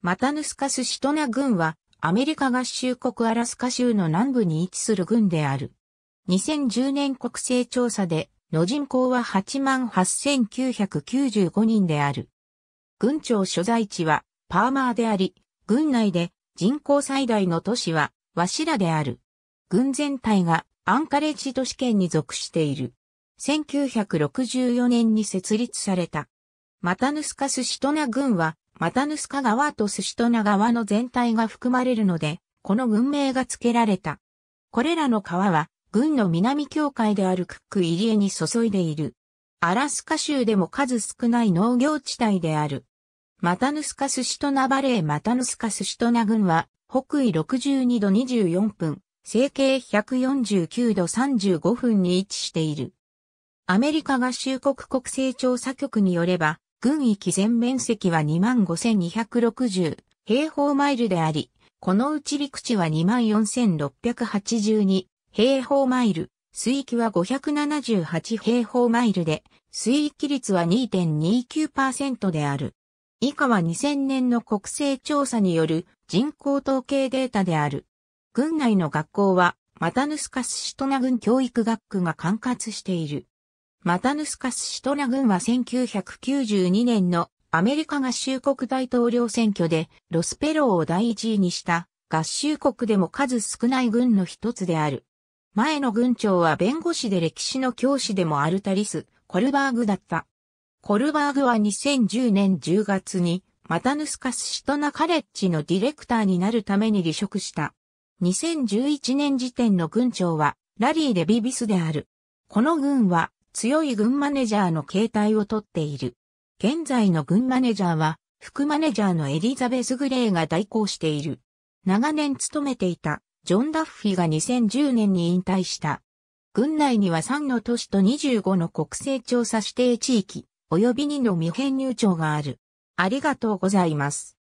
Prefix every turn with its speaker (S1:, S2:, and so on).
S1: マタヌスカス・シトナ軍は、アメリカ合衆国アラスカ州の南部に位置する軍である。2010年国勢調査で、の人口は88,995人である。軍庁所在地は、パーマーであり、軍内で人口最大の都市は、ワシラである。軍全体がアンカレッジ都市圏に属している。1964年に設立された。マタヌスカス・シトナ軍は、マタヌスカ川とスシトナ川の全体が含まれるので、この文名が付けられた。これらの川は、軍の南境界であるクック入江に注いでいる。アラスカ州でも数少ない農業地帯である。マタヌスカスシトナバレーマタヌスカスシトナ軍は、北緯62度24分、西経149度35分に位置している。アメリカ合衆国国勢調査局によれば、軍域全面積は25,260平方マイルであり、このうち陸地は24,682平方マイル、水域は578平方マイルで、水域率は2.29%である。以下は2000年の国勢調査による人口統計データである。軍内の学校は、マタヌスカスシトナ軍教育学区が管轄している。マタヌスカス・シトラ軍は1992年のアメリカ合衆国大統領選挙でロスペローを第一位にした合衆国でも数少ない軍の一つである。前の軍長は弁護士で歴史の教師でもあるタリス・コルバーグだった。コルバーグは2010年10月にマタヌスカス・シトナカレッジのディレクターになるために離職した。2011年時点の軍長はラリー・レ・ビビスである。この軍は強い軍マネジャーの形態をとっている。現在の軍マネジャーは、副マネジャーのエリザベス・グレイが代行している。長年勤めていた、ジョン・ダッフィが2010年に引退した。軍内には3の都市と25の国勢調査指定地域、及び2の未編入庁がある。ありがとうございます。